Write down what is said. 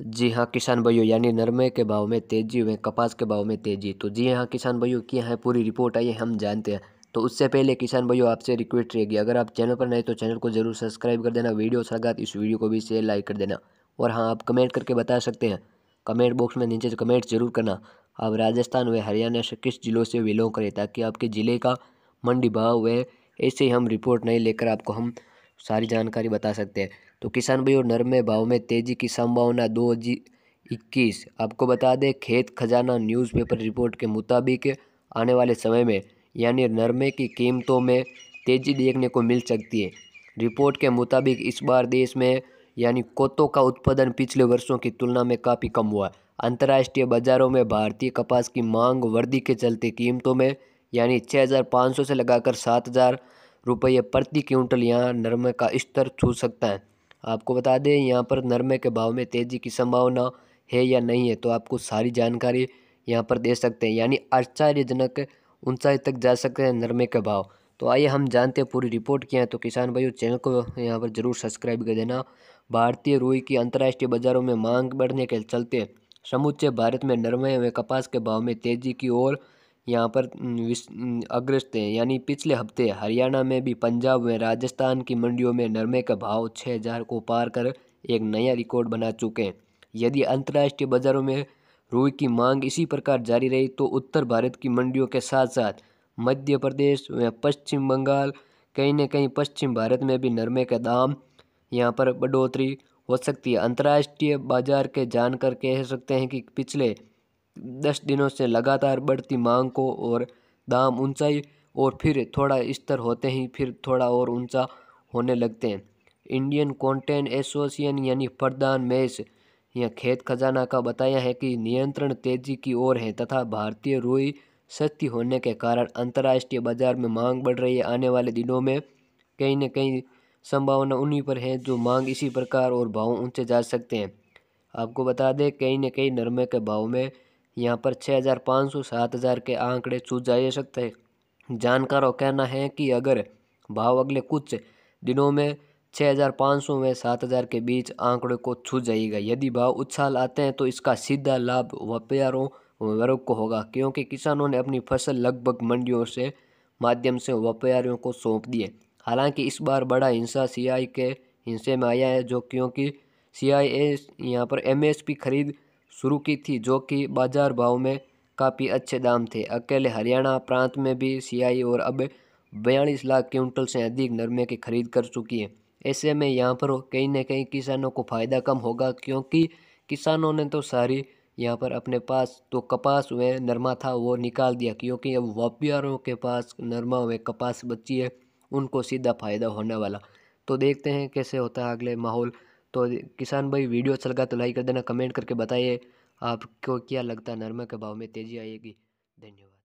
जी हाँ किसान भाइयों यानी नरमे के भाव में तेजी हुए कपास के भाव में तेजी तो जी हाँ किसान भाइयों की यहाँ पूरी रिपोर्ट आई है हम जानते हैं तो उससे पहले किसान भाइयों आपसे रिक्वेस्ट रहेगी अगर आप चैनल पर नए तो चैनल को जरूर सब्सक्राइब कर देना वीडियो सगात अच्छा इस वीडियो को भी शेयर लाइक कर देना और हाँ आप कमेंट करके बता सकते हैं कमेंट बॉक्स में नीचे कमेंट जरूर करना आप राजस्थान व हरियाणा से किस जिलों से बिलोंग करें ताकि आपके ज़िले का मंडी भाव हुए ऐसे ही हम रिपोर्ट नहीं लेकर आपको हम सारी जानकारी बता सकते हैं तो किसान भाइयों नरमे भाव में तेजी की संभावना दो इक्कीस आपको बता दें खेत खजाना न्यूज़पेपर रिपोर्ट के मुताबिक आने वाले समय में यानी नरमे की कीमतों में तेज़ी देखने को मिल सकती है रिपोर्ट के मुताबिक इस बार देश में यानी कोतों का उत्पादन पिछले वर्षों की तुलना में काफ़ी कम हुआ अंतर्राष्ट्रीय बाज़ारों में भारतीय कपास की मांग वृद्धि के चलते कीमतों में यानी छः से लगाकर सात रुपये प्रति क्विंटल यहाँ नरमे का स्तर छू सकता है आपको बता दें यहाँ पर नरमे के भाव में तेज़ी की संभावना है या नहीं है तो आपको सारी जानकारी यहाँ पर दे सकते हैं यानी आश्चर्यजनक ऊंचाई तक जा सकते हैं नरमे के भाव तो आइए हम जानते हैं पूरी रिपोर्ट क्या है तो किसान भाइयों चैनल को यहाँ पर जरूर सब्सक्राइब कर देना भारतीय रुई की अंतर्राष्ट्रीय बाजारों में मांग बढ़ने के चलते समूचे भारत में नरमे व कपास के भाव में तेज़ी की ओर यहाँ पर अग्रस्त हैं यानी पिछले हफ्ते हरियाणा में भी पंजाब व राजस्थान की मंडियों में नरमे का भाव छः हज़ार को पार कर एक नया रिकॉर्ड बना चुके हैं यदि अंतर्राष्ट्रीय बाज़ारों में रुई की मांग इसी प्रकार जारी रही तो उत्तर भारत की मंडियों के साथ साथ मध्य प्रदेश व पश्चिम बंगाल कहीं न कहीं पश्चिम भारत में भी नरमे का दाम यहाँ पर बढ़ोतरी हो सकती है अंतर्राष्ट्रीय बाजार के जानकर कह सकते हैं कि पिछले दस दिनों से लगातार बढ़ती मांग को और दाम ऊंचाई और फिर थोड़ा स्तर होते ही फिर थोड़ा और ऊंचा होने लगते हैं इंडियन कॉन्टेंट एसोसिएशन यानी प्रधान मैच या खेत खजाना का बताया है कि नियंत्रण तेजी की ओर है तथा भारतीय रुई सस्ती होने के कारण अंतर्राष्ट्रीय बाजार में मांग बढ़ रही है आने वाले दिनों में कहीं न कहीं संभावना उन्हीं पर है जो मांग इसी प्रकार और भाव ऊंचे जा सकते हैं आपको बता दें कहीं न कहीं नरमे के भाव में यहाँ पर छः हज़ार पाँच सौ सात हज़ार के आंकड़े छू जा सकते हैं जानकारों कहना है कि अगर भाव अगले कुछ दिनों में छः हज़ार पाँच सौ में हज़ार के बीच आंकड़े को छू जाएगा यदि भाव उछाल आते हैं तो इसका सीधा लाभ व्यापारों वर्ग को होगा क्योंकि किसानों ने अपनी फसल लगभग मंडियों से माध्यम से व्यापारियों को सौंप दिए हालांकि इस बार बड़ा हिस्सा सीआई के हिस्से में आया है जो क्योंकि सीआईए यहाँ पर एमएसपी खरीद शुरू की थी जो कि बाज़ार भाव में काफ़ी अच्छे दाम थे अकेले हरियाणा प्रांत में भी सियाई और अब बयालीस लाख क्विंटल से अधिक नरमे की खरीद कर चुकी है ऐसे में यहाँ पर कहीं ना कहीं किसानों को फ़ायदा कम होगा क्योंकि किसानों ने तो सारी यहाँ पर अपने पास तो कपास हुए नरमा था वो निकाल दिया क्योंकि अब व्यापारों के पास नरमा व कपास बची है उनको सीधा फ़ायदा होने वाला तो देखते हैं कैसे होता है अगले माहौल तो किसान भाई वीडियो अच्छा लगा तो लाइक कर देना कमेंट करके बताइए आपको क्या लगता है नरमा के भाव में तेज़ी आएगी धन्यवाद